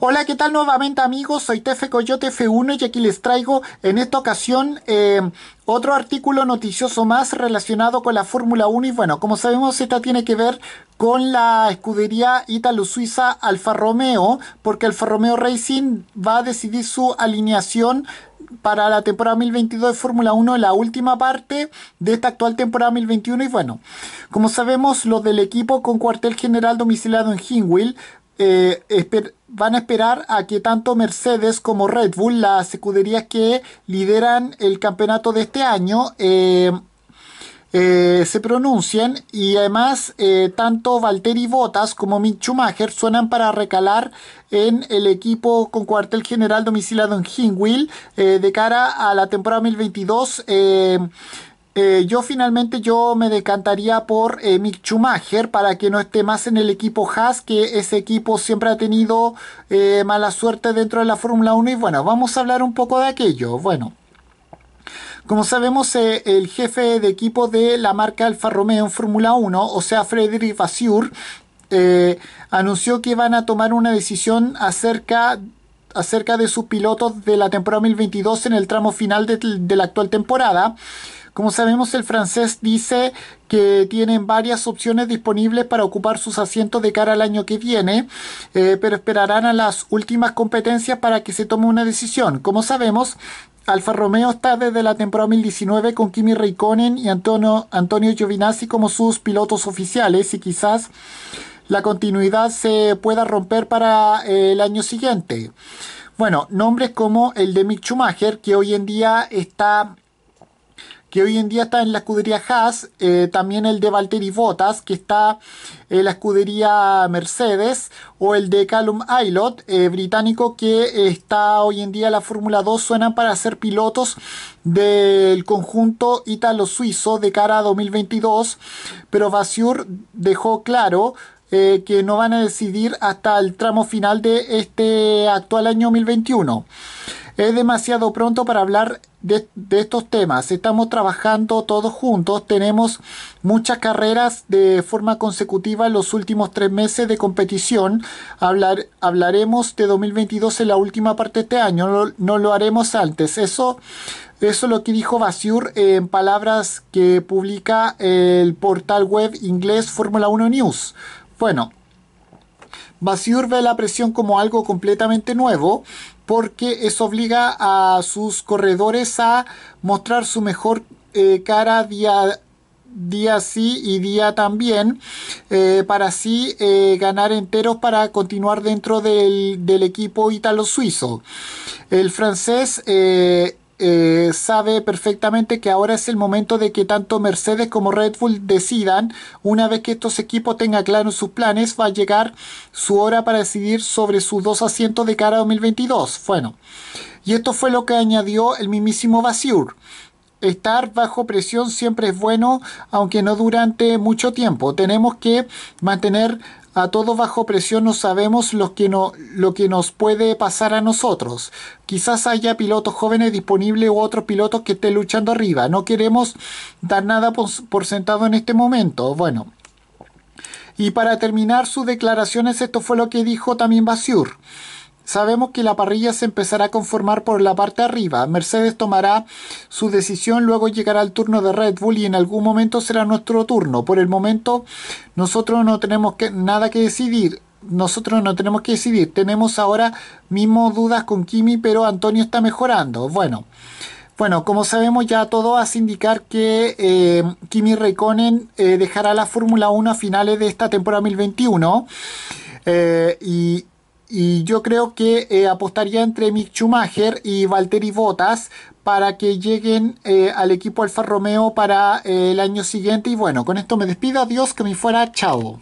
Hola, ¿qué tal nuevamente amigos? Soy Tefe Coyote F1 y aquí les traigo en esta ocasión eh, otro artículo noticioso más relacionado con la Fórmula 1 y bueno, como sabemos esta tiene que ver con la escudería Italo suiza Alfa Romeo porque Alfa Romeo Racing va a decidir su alineación para la temporada 2022 de Fórmula 1, la última parte de esta actual temporada 2021. Y bueno, como sabemos, los del equipo con cuartel general domiciliado en Hinwil eh, van a esperar a que tanto Mercedes como Red Bull, las escuderías que lideran el campeonato de este año, eh, eh, se pronuncien y además tanto Valtteri Bottas como Mick Schumacher suenan para recalar en el equipo con cuartel general domiciliado en Hinwil de cara a la temporada 2022 eh, yo finalmente yo me decantaría por eh, Mick Schumacher para que no esté más en el equipo Haas, que ese equipo siempre ha tenido eh, mala suerte dentro de la Fórmula 1 y bueno, vamos a hablar un poco de aquello. Bueno, como sabemos, el jefe de equipo de la marca Alfa Romeo en Fórmula 1, o sea, Frederick Vasseur, anunció que van a tomar una decisión acerca acerca de sus pilotos de la temporada 2022 en el tramo final de, la actual temporada. Como sabemos, el francés dice que tienen varias opciones disponibles para ocupar sus asientos de cara al año que viene, eh, pero esperarán a las últimas competencias para que se tome una decisión. Como sabemos, Alfa Romeo está desde la temporada 2019 con Kimi Raikkonen y Antonio, Antonio Giovinazzi como sus pilotos oficiales y quizás la continuidad se pueda romper para eh, el año siguiente. Bueno, nombres como el de Mick Schumacher, que hoy en día está que hoy en día está en la escudería Haas, eh, también el de Valtteri Bottas, que está en la escudería Mercedes, o el de Callum Aylot, eh, británico, que está hoy en día en la Fórmula 2, suenan para ser pilotos del conjunto italo-suizo de cara a 2022, pero Basiur dejó claro eh, que no van a decidir hasta el tramo final de este actual año 2021. Es demasiado pronto para hablar de, estos temas. Estamos trabajando todos juntos. Tenemos muchas carreras de forma consecutiva en los últimos tres meses de competición. Hablar, hablaremos de 2022 en la última parte de este año. No, lo haremos antes. Eso eso es lo que dijo Basiur en palabras que publica el portal web inglés Fórmula 1 News. Bueno, Basiur ve la presión como algo completamente nuevo porque eso obliga a sus corredores a mostrar su mejor eh, cara día, día sí y día también eh, para así eh, ganar enteros para continuar dentro del, del equipo italo suizo El francés eh, sabe perfectamente que ahora es el momento de que tanto Mercedes como Red Bull decidan, una vez que estos equipos tengan claros sus planes, va a llegar su hora para decidir sobre sus dos asientos de cara a 2022. Bueno, y esto fue lo que añadió el mismísimo Basiur. Estar bajo presión siempre es bueno, aunque no durante mucho tiempo. Tenemos que mantener a todos bajo presión no sabemos lo que, nos puede pasar a nosotros. Quizás haya pilotos jóvenes disponibles u otros pilotos que estén luchando arriba. No queremos dar nada por, sentado en este momento. Bueno. Y para terminar sus declaraciones, esto fue lo que dijo también Basur. Sabemos que la parrilla se empezará a conformar por la parte arriba. Mercedes tomará su decisión, luego llegará el turno de Red Bull y en algún momento será nuestro turno. Por el momento nosotros no tenemos nada que decidir. Nosotros no tenemos que decidir. Tenemos ahora mismo dudas con Kimi, pero Antonio está mejorando. Bueno. Bueno, como sabemos ya todo hace indicar que eh, Kimi Raikkonen eh, dejará la Fórmula 1 a finales de esta temporada 2021 eh, y y yo creo que eh, apostaría entre Mick Schumacher y Valtteri Bottas para que lleguen eh, al equipo Alfa Romeo para eh, el año siguiente. Y bueno, con esto me despido. Adiós, que me fuera. Chao.